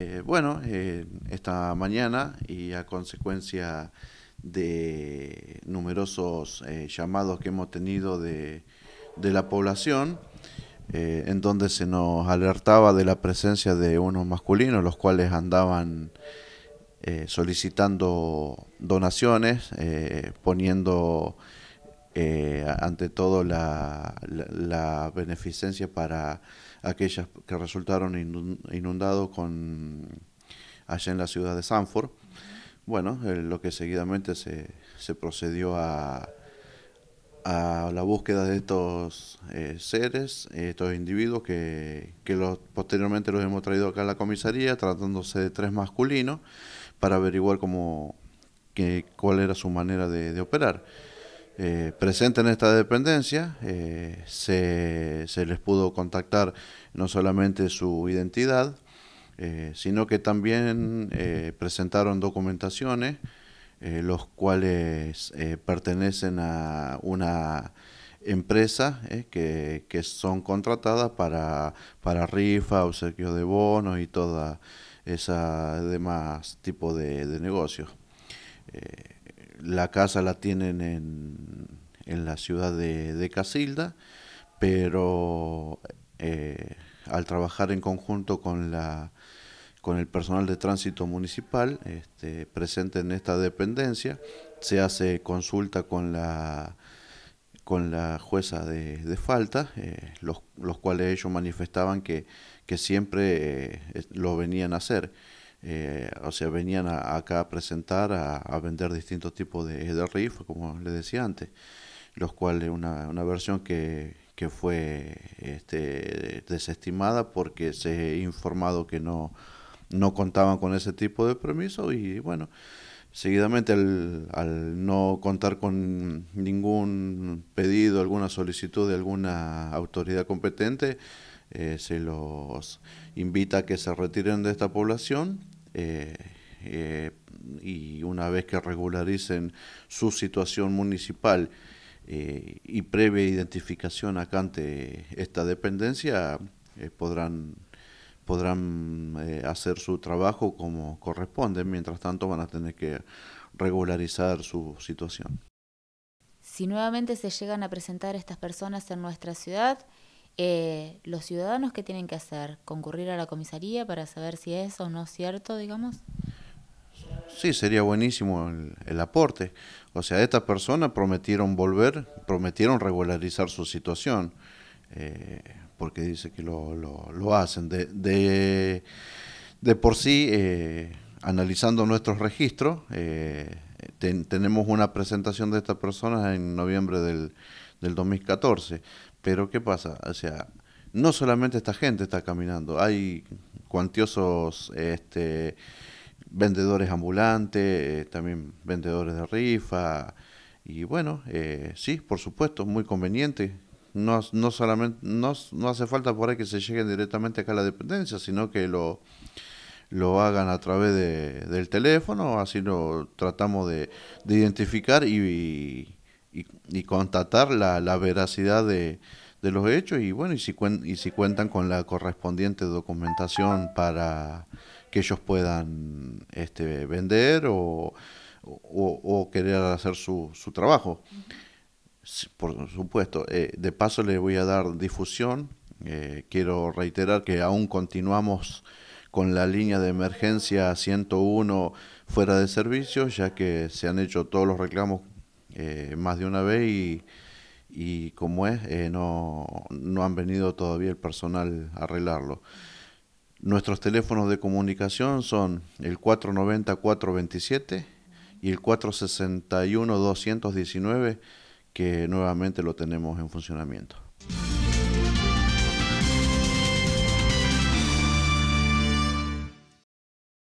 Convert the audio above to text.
Eh, bueno, eh, esta mañana y a consecuencia de numerosos eh, llamados que hemos tenido de la población, en donde se nos alertaba de la presencia de unos masculinos, los cuales andaban solicitando donaciones, poniendo eh, ante todo la, beneficencia para aquellas que resultaron inundados con, allá en la ciudad de Sanford. Bueno, eh, lo que seguidamente se, se procedió a, la búsqueda de estos eh, seres, estos individuos que, que los, posteriormente los hemos traído acá a la comisaría, tratándose de tres masculinos, para averiguar cuál era su manera de operar eh, presente en esta dependencia, eh, se, les pudo contactar no solamente su identidad, eh, sino que también eh, presentaron documentaciones, los cuales pertenecen a una empresa que, que, son contratadas para, para rifa, obsequios de bonos y toda esa demás tipo de, de negocios la casa la tienen en, en la ciudad de, de Casilda, pero eh, al trabajar en conjunto con la con el personal de tránsito municipal este, presente en esta dependencia, se hace consulta con la con la jueza de, de falta, eh, los, cuales ellos manifestaban que, que siempre eh, lo venían a hacer. Eh, o sea, venían acá a presentar, a, vender distintos tipos de, de como les decía antes, los cuales una, una versión que, que fue este, desestimada porque se ha informado que no, no contaban con ese tipo de permiso y bueno, seguidamente al, no contar con ningún pedido, alguna solicitud de alguna autoridad competente, eh, se los invita a que se retiren de esta población eh, eh, y una vez que regularicen su situación municipal eh, y previa identificación acá ante esta dependencia, podrán, podrán hacer su trabajo como corresponde, mientras tanto van a tener que regularizar su situación. Si nuevamente se llegan a presentar estas personas en nuestra ciudad, eh, los ciudadanos que tienen que hacer, concurrir a la comisaría para saber si es o no cierto, digamos. Sí, sería buenísimo el, el aporte. O sea, estas personas prometieron volver, prometieron regularizar su situación, eh, porque dice que lo, lo, lo hacen. De, de, de, por sí, eh, analizando nuestros registros, eh, tenemos una presentación de estas personas en noviembre del, del 2014. Pero ¿qué pasa? O sea, no solamente esta gente está caminando, hay cuantiosos este, vendedores ambulantes, eh, también vendedores de rifa, y bueno, eh, sí, por supuesto, muy conveniente. No, solamente no, no hace falta por ahí que se lleguen directamente acá a la dependencia, sino que lo, lo hagan a través de, del teléfono, así lo tratamos de, de identificar y, y, la, la veracidad de, de, los hechos y bueno, y si, y si cuentan con la correspondiente documentación para que ellos puedan este, vender o, querer hacer su, su trabajo. Por supuesto, eh, de paso le voy a dar difusión. Eh, quiero reiterar que aún continuamos con la línea de emergencia 101 fuera de servicio, ya que se han hecho todos los reclamos eh, más de una vez y, y como es, eh, no, no han venido todavía el personal a arreglarlo. Nuestros teléfonos de comunicación son el 490-427 y el 461-219, que nuevamente lo tenemos en funcionamiento.